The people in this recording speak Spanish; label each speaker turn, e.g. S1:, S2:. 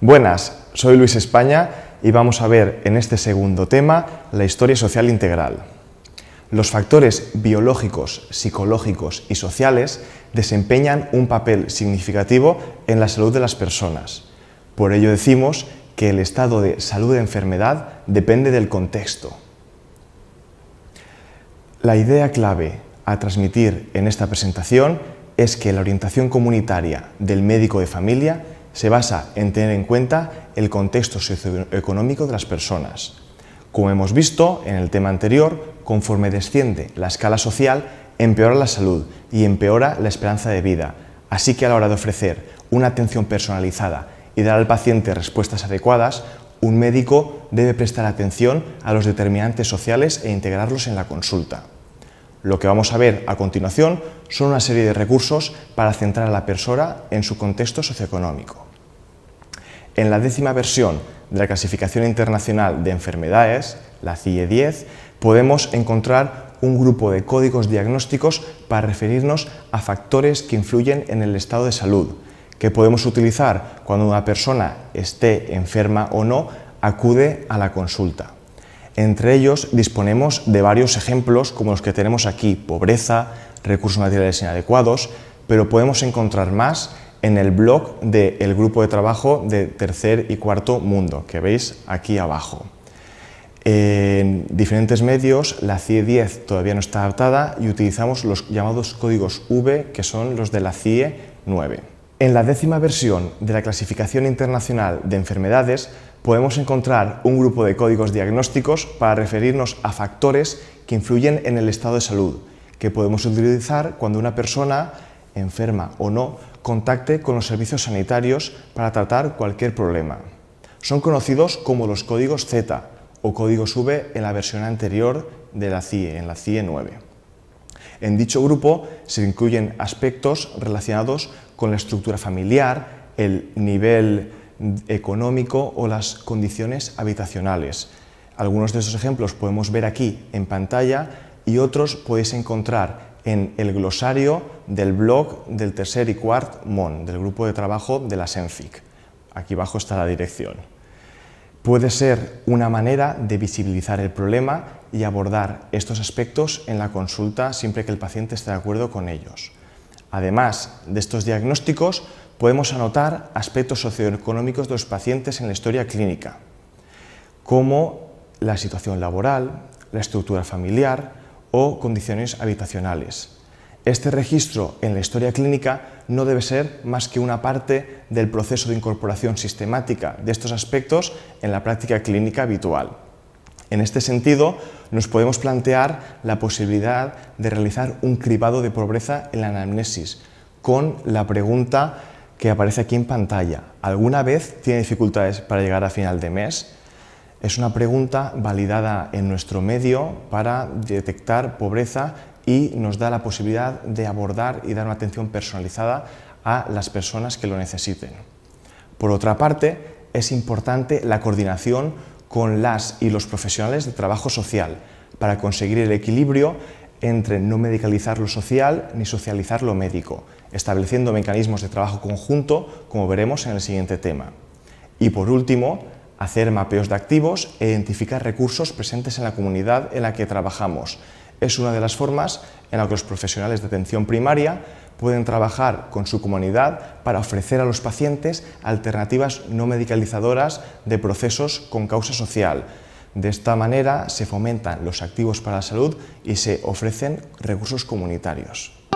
S1: Buenas, soy Luis España y vamos a ver en este segundo tema la historia social integral. Los factores biológicos, psicológicos y sociales desempeñan un papel significativo en la salud de las personas. Por ello decimos que el estado de salud de enfermedad depende del contexto. La idea clave a transmitir en esta presentación es que la orientación comunitaria del médico de familia se basa en tener en cuenta el contexto socioeconómico de las personas. Como hemos visto en el tema anterior, conforme desciende la escala social, empeora la salud y empeora la esperanza de vida. Así que a la hora de ofrecer una atención personalizada y dar al paciente respuestas adecuadas, un médico debe prestar atención a los determinantes sociales e integrarlos en la consulta. Lo que vamos a ver a continuación son una serie de recursos para centrar a la persona en su contexto socioeconómico. En la décima versión de la Clasificación Internacional de Enfermedades, la CIE-10, podemos encontrar un grupo de códigos diagnósticos para referirnos a factores que influyen en el estado de salud, que podemos utilizar cuando una persona esté enferma o no, acude a la consulta. Entre ellos disponemos de varios ejemplos como los que tenemos aquí, pobreza, recursos materiales inadecuados, pero podemos encontrar más en el blog del grupo de trabajo de tercer y cuarto mundo, que veis aquí abajo. En diferentes medios la CIE 10 todavía no está adaptada y utilizamos los llamados códigos V, que son los de la CIE 9. En la décima versión de la Clasificación Internacional de Enfermedades podemos encontrar un grupo de códigos diagnósticos para referirnos a factores que influyen en el estado de salud, que podemos utilizar cuando una persona, enferma o no, contacte con los servicios sanitarios para tratar cualquier problema. Son conocidos como los códigos Z o códigos V en la versión anterior de la CIE, en la CIE 9. En dicho grupo se incluyen aspectos relacionados con la estructura familiar, el nivel económico o las condiciones habitacionales. Algunos de esos ejemplos podemos ver aquí en pantalla y otros podéis encontrar en el glosario del blog del tercer y cuarto MON, del grupo de trabajo de la SENFIC. Aquí abajo está la dirección. Puede ser una manera de visibilizar el problema y abordar estos aspectos en la consulta siempre que el paciente esté de acuerdo con ellos. Además de estos diagnósticos, podemos anotar aspectos socioeconómicos de los pacientes en la historia clínica, como la situación laboral, la estructura familiar, o condiciones habitacionales. Este registro en la historia clínica no debe ser más que una parte del proceso de incorporación sistemática de estos aspectos en la práctica clínica habitual. En este sentido, nos podemos plantear la posibilidad de realizar un cribado de pobreza en la anamnesis con la pregunta que aparece aquí en pantalla. ¿Alguna vez tiene dificultades para llegar a final de mes? Es una pregunta validada en nuestro medio para detectar pobreza y nos da la posibilidad de abordar y dar una atención personalizada a las personas que lo necesiten. Por otra parte, es importante la coordinación con las y los profesionales de trabajo social para conseguir el equilibrio entre no medicalizar lo social ni socializar lo médico, estableciendo mecanismos de trabajo conjunto, como veremos en el siguiente tema. Y por último, hacer mapeos de activos e identificar recursos presentes en la comunidad en la que trabajamos. Es una de las formas en la que los profesionales de atención primaria pueden trabajar con su comunidad para ofrecer a los pacientes alternativas no medicalizadoras de procesos con causa social. De esta manera se fomentan los activos para la salud y se ofrecen recursos comunitarios.